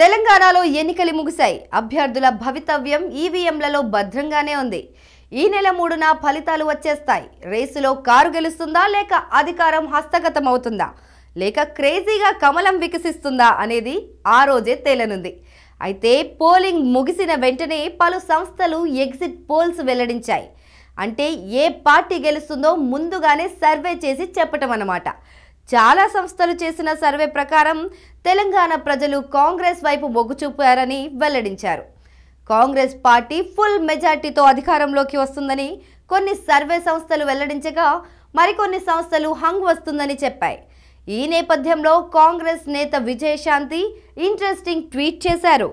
తెలంగాణలో ఎన్నికలు ముగిశాయి అభ్యర్థుల భవితవ్యం ఈవీఎంలలో భద్రంగానే ఉంది ఈ నెల మూడున ఫలితాలు వచ్చేస్తాయి రేసులో కారు గెలుస్తుందా లేక అధికారం హస్తగతం అవుతుందా లేక క్రేజీగా కమలం వికసిస్తుందా అనేది ఆ రోజే తేలనుంది అయితే పోలింగ్ ముగిసిన వెంటనే పలు సంస్థలు ఎగ్జిట్ పోల్స్ వెల్లడించాయి అంటే ఏ పార్టీ గెలుస్తుందో ముందుగానే సర్వే చేసి చెప్పటం అన్నమాట చాలా సంస్థలు చేసిన సర్వే ప్రకారం తెలంగాణ ప్రజలు కాంగ్రెస్ వైపు మొగ్గు చూపారని వెల్లడించారు కాంగ్రెస్ పార్టీ ఫుల్ మెజార్టీతో అధికారంలోకి వస్తుందని కొన్ని సర్వే సంస్థలు వెల్లడించగా మరికొన్ని సంస్థలు హంగ్ వస్తుందని చెప్పాయి ఈ నేపథ్యంలో కాంగ్రెస్ నేత విజయశాంతి ఇంట్రెస్టింగ్ ట్వీట్ చేశారు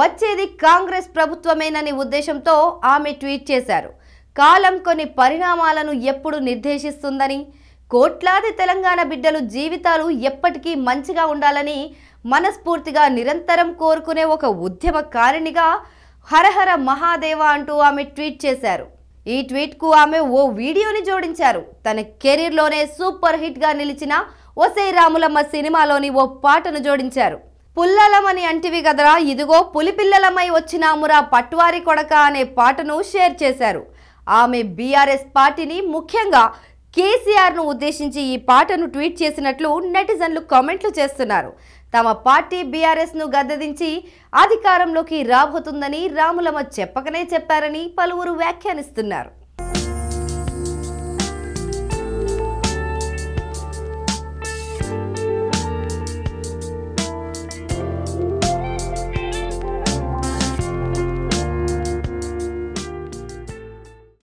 వచ్చేది కాంగ్రెస్ ప్రభుత్వమేనని ఉద్దేశంతో ఆమె ట్వీట్ చేశారు కాలం కొన్ని పరిణామాలను ఎప్పుడు నిర్దేశిస్తుందని కోట్లాది తెలంగాణ బిడ్డలు జీవితాలు ఎప్పటికీ మంచిగా ఉండాలని మనస్ఫూర్తిగా నిరంతరం కోరుకునే ఒక ఉద్యమకారిణిగా హరహర మహాదేవ అంటూ ఆమె ట్వీట్ చేశారు ఈ ట్వీట్కు ఆమె ఓ వీడియోని జోడించారు తన కెరీర్లోనే సూపర్ హిట్గా నిలిచిన ఒసై రాములమ్మ సినిమాలోని ఓ పాటను జోడించారు పుల్లలమని అంటివి కదరా ఇదిగో పులిపిల్లలమై వచ్చినామురా పట్వారి కొడక అనే పాటను షేర్ చేశారు ఆమె బీఆర్ఎస్ పార్టీని ముఖ్యంగా కేసీఆర్ను ఉద్దేశించి ఈ పాటను ట్వీట్ చేసినట్లు నెటిజన్లు కామెంట్లు చేస్తున్నారు తమ పార్టీ బీఆర్ఎస్ను గద్దదించి అధికారంలోకి రాబోతుందని రాములమ్మ చెప్పకనే చెప్పారని పలువురు వ్యాఖ్యానిస్తున్నారు